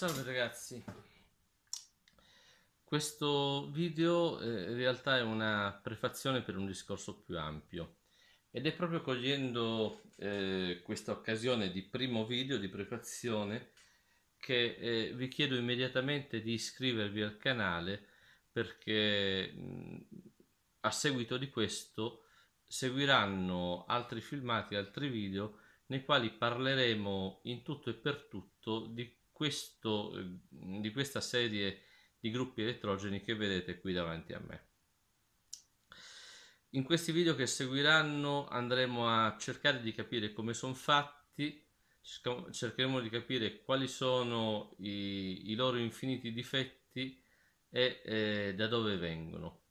Salve ragazzi, questo video eh, in realtà è una prefazione per un discorso più ampio ed è proprio cogliendo eh, questa occasione di primo video di prefazione che eh, vi chiedo immediatamente di iscrivervi al canale perché mh, mm, a seguito di questo seguiranno altri filmati, altri video nei quali parleremo in tutto e per tutto di questo, eh, di questa serie di gruppi elettrogeni che vedete qui davanti a me. In questi video che seguiranno andremo a cercare di capire come sono fatti, cercheremo di capire quali sono i, i loro infiniti difetti e eh, da dove vengono.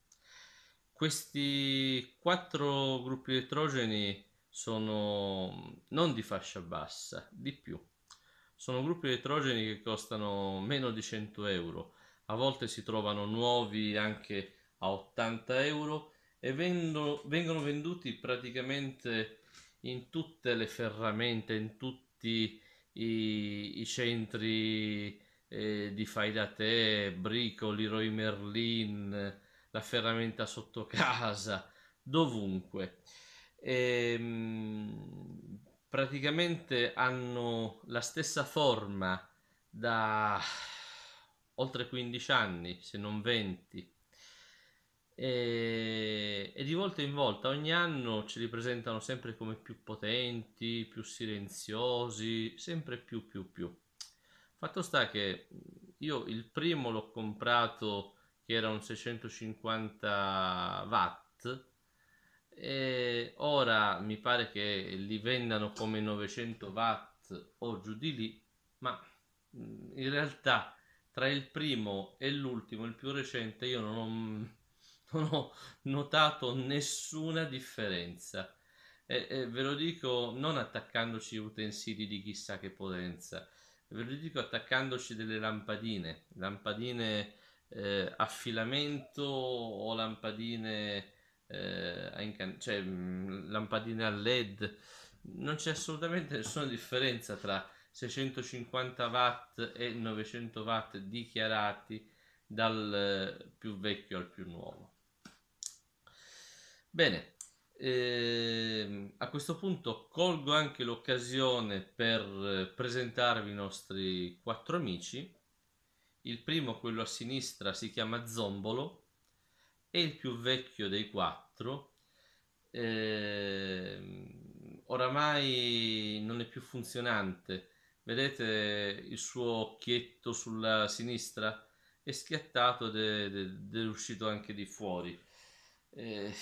Questi quattro gruppi elettrogeni sono non di fascia bassa, di più sono gruppi elettrogeni che costano meno di 100 euro, a volte si trovano nuovi anche a 80 euro e vendono, vengono venduti praticamente in tutte le ferramente, in tutti i, i centri eh, di fai da te, Brico, Leroy Merlin, la ferramenta sotto casa, dovunque. E, ehm, praticamente hanno la stessa forma da oltre 15 anni, se non 20. E, e, di volta in volta, ogni anno ce li presentano sempre come più potenti, più silenziosi, sempre più più più. Fatto sta che io il primo l'ho comprato che era un 650 watt e ora mi pare che li vendano come 900 watt o giù di lì, ma mm, in realtà tra il primo e l'ultimo, il più recente, io non ho, mm, non ho notato nessuna differenza. E, e, ve lo dico non attaccandoci utensili di chissà che potenza, ve lo dico attaccandoci delle lampadine, lampadine eh, a filamento o lampadine eh, cioè, lampadine a LED, non c'è assolutamente nessuna differenza tra 650 watt e 900 watt dichiarati dal eh, più vecchio al più nuovo. Bene, eh, a questo punto colgo anche l'occasione per eh, presentarvi i nostri quattro amici. Il primo, quello a sinistra, si chiama Zombolo e il più vecchio dei quattro, eh, oramai non è più funzionante. Vedete il suo occhietto sulla sinistra? È schiattato ed è, ed è uscito anche di fuori. Eh,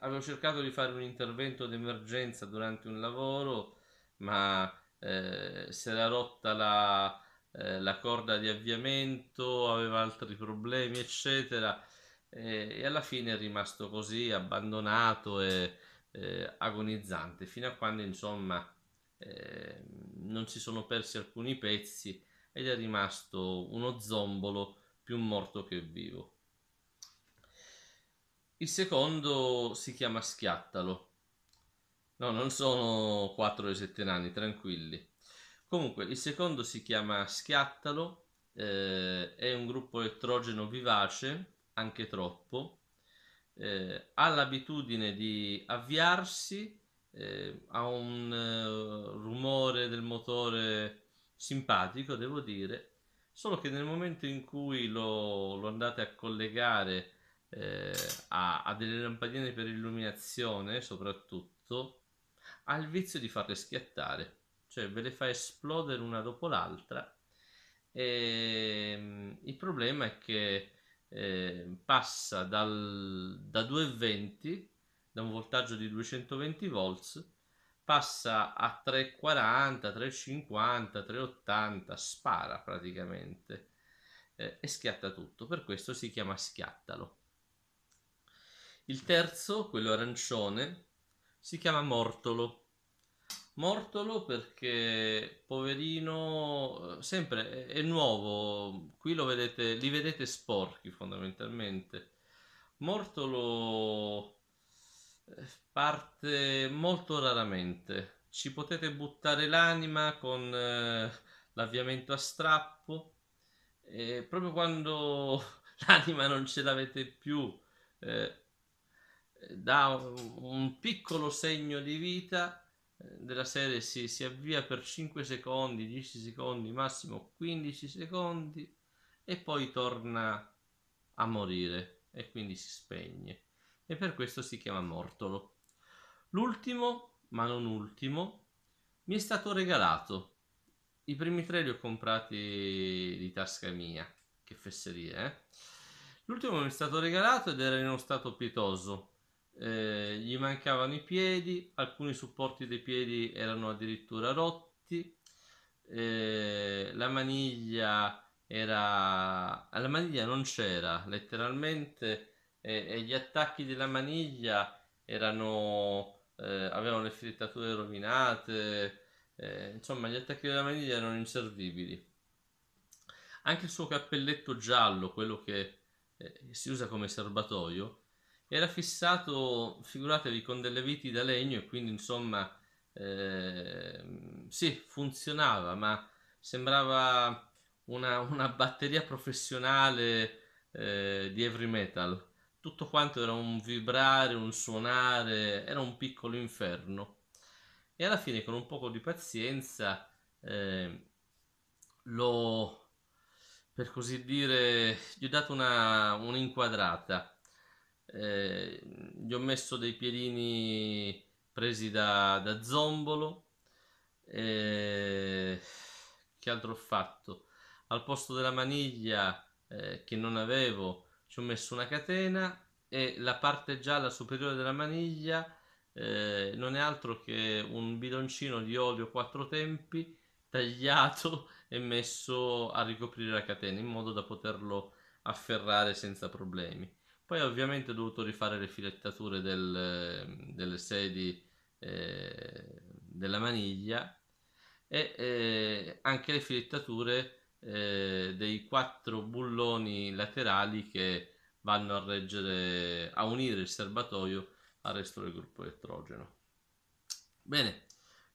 avevo cercato di fare un intervento d'emergenza durante un lavoro, ma eh, si era rotta la, eh, la corda di avviamento, aveva altri problemi, eccetera eh, e alla fine è rimasto così abbandonato e eh, agonizzante fino a quando insomma eh, non si sono persi alcuni pezzi ed è rimasto uno zombolo più morto che vivo. Il secondo si chiama Schiattalo. No, non sono 4 e 7 anni tranquilli. Comunque, il secondo si chiama Schiattalo, eh, è un gruppo elettrogeno vivace anche troppo, eh, ha l'abitudine di avviarsi, eh, ha un eh, rumore del motore simpatico, devo dire, solo che nel momento in cui lo, lo andate a collegare eh, a, a, delle lampadine per illuminazione, soprattutto, ha il vizio di farle schiattare, cioè ve le fa esplodere una dopo l'altra. E, ehm, il problema è che eh, passa dal, da 220 da un voltaggio di 220 volts passa a 340 350 380 spara praticamente eh, e schiatta tutto per questo si chiama schiattalo il terzo quello arancione si chiama mortolo Mortolo perché poverino, sempre è nuovo, qui lo vedete, li vedete sporchi fondamentalmente. Mortolo eh, parte molto raramente, ci potete buttare l'anima con eh, l'avviamento a strappo e proprio quando l'anima non ce l'avete più eh, dà un piccolo segno di vita della serie si, si avvia per 5 secondi, 10 secondi, massimo 15 secondi e poi torna a morire e quindi si spegne e per questo si chiama Mortolo. L'ultimo, ma non ultimo, mi è stato regalato. I primi tre li ho comprati di tasca mia, che fesseria, eh? L'ultimo mi è stato regalato ed era in uno stato pietoso eh, gli mancavano i piedi, alcuni supporti dei piedi erano addirittura rotti, eh, la maniglia era... la maniglia non c'era letteralmente eh, e gli attacchi della maniglia erano... Eh, avevano le filettature rovinate, eh, insomma gli attacchi della maniglia erano inservibili. Anche il suo cappelletto giallo, quello che eh, si usa come serbatoio, era fissato, figuratevi, con delle viti da legno e quindi insomma eh, sì, funzionava, ma sembrava una, una batteria professionale eh, di heavy metal. Tutto quanto era un vibrare, un suonare, era un piccolo inferno. E alla fine, con un po' di pazienza, eh, l'ho per così dire, gli ho dato una, un'inquadrata eh, gli ho messo dei piedini presi da, da zombolo eh, che altro ho fatto al posto della maniglia eh, che non avevo ci ho messo una catena e la parte gialla superiore della maniglia eh, non è altro che un bidoncino di olio quattro tempi tagliato e messo a ricoprire la catena in modo da poterlo afferrare senza problemi poi ovviamente ho dovuto rifare le filettature del, delle sedi eh, della maniglia e eh, anche le filettature eh, dei quattro bulloni laterali che vanno a reggere, a unire il serbatoio al resto del gruppo elettrogeno. Bene,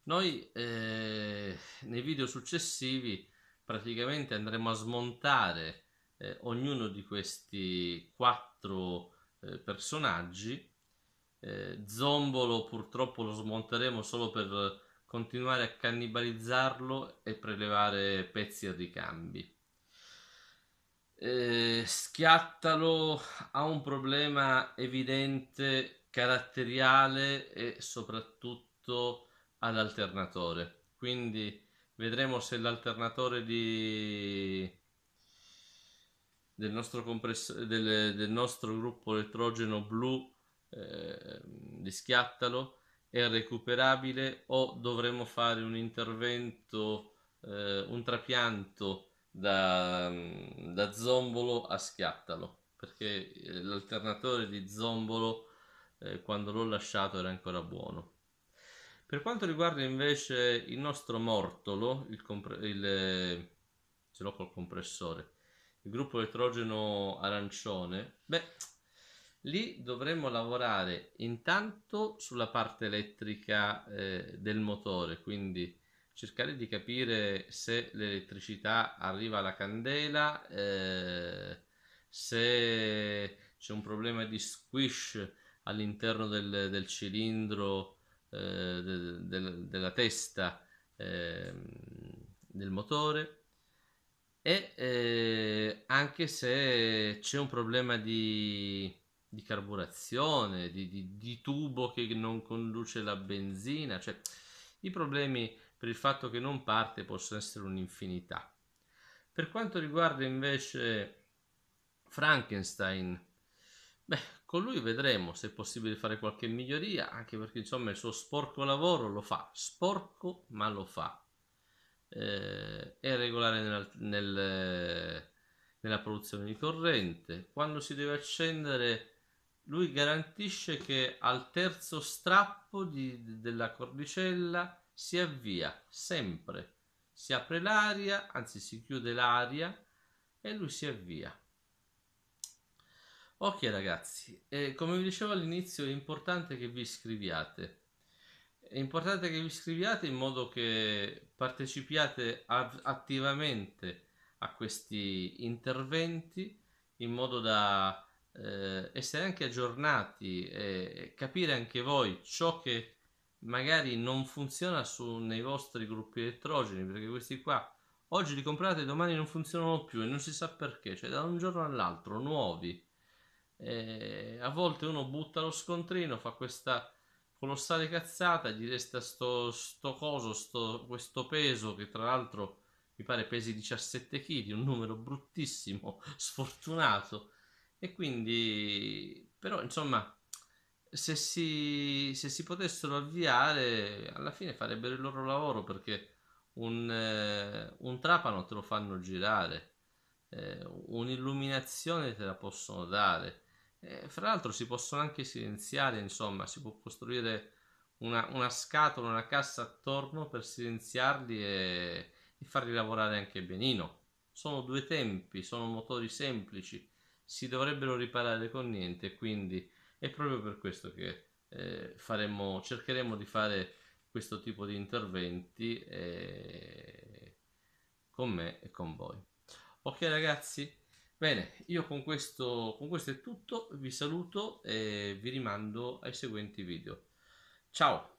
noi eh, nei video successivi praticamente andremo a smontare eh, ognuno di questi quattro eh, personaggi. Eh, Zombolo purtroppo lo smonteremo solo per continuare a cannibalizzarlo e prelevare pezzi a ricambi. Eh, Schiattalo ha un problema evidente caratteriale e soprattutto all'alternatore. Quindi vedremo se l'alternatore di del nostro, compress- del, del nostro gruppo elettrogeno blu eh, di schiattalo è recuperabile o dovremmo fare un intervento, eh, un trapianto da, da zombolo a schiattalo? Perché eh, l'alternatore di zombolo eh, quando l'ho lasciato era ancora buono. Per quanto riguarda invece il nostro mortolo, il compre- il, ce l'ho col compressore, il gruppo elettrogeno arancione, beh, lì dovremmo lavorare intanto sulla parte elettrica eh, del motore, quindi cercare di capire se l'elettricità arriva alla candela, eh, se c'è un problema di squish all'interno del, del cilindro eh, de, de, della testa ehm, del motore e eh, anche se c'è un problema di, di carburazione, di, di, di, tubo che non conduce la benzina, cioè i problemi per il fatto che non parte possono essere un'infinità. Per quanto riguarda invece Frankenstein, beh, con lui vedremo se è possibile fare qualche miglioria, anche perché insomma il suo sporco lavoro lo fa, sporco ma lo fa eh, è regolare nella, nel, nella produzione di corrente. Quando si deve accendere lui garantisce che al terzo strappo di, della cordicella si avvia sempre, si apre l'aria, anzi si chiude l'aria e lui si avvia. Ok ragazzi, eh, come vi dicevo all'inizio è importante che vi iscriviate è importante che vi iscriviate in modo che partecipiate attivamente a questi interventi in modo da eh, essere anche aggiornati e capire anche voi ciò che magari non funziona su, nei vostri gruppi elettrogeni perché questi qua oggi li comprate domani non funzionano più e non si sa perché cioè da un giorno all'altro nuovi e a volte uno butta lo scontrino fa questa con lo stare cazzata gli resta sto, sto coso, sto, questo peso che tra l'altro mi pare pesi 17 kg, un numero bruttissimo, sfortunato. E quindi, però insomma, se si, se si potessero avviare, alla fine farebbero il loro lavoro perché un, eh, un trapano te lo fanno girare, eh, un'illuminazione te la possono dare eh, fra l'altro si possono anche silenziare, insomma, si può costruire una, una scatola, una cassa attorno per silenziarli e, e farli lavorare anche benino. Sono due tempi, sono motori semplici, si dovrebbero riparare con niente, quindi è proprio per questo che eh, faremo, cercheremo di fare questo tipo di interventi eh, con me e con voi. Ok ragazzi, Bene, io con questo, con questo è tutto, vi saluto e vi rimando ai seguenti video. Ciao!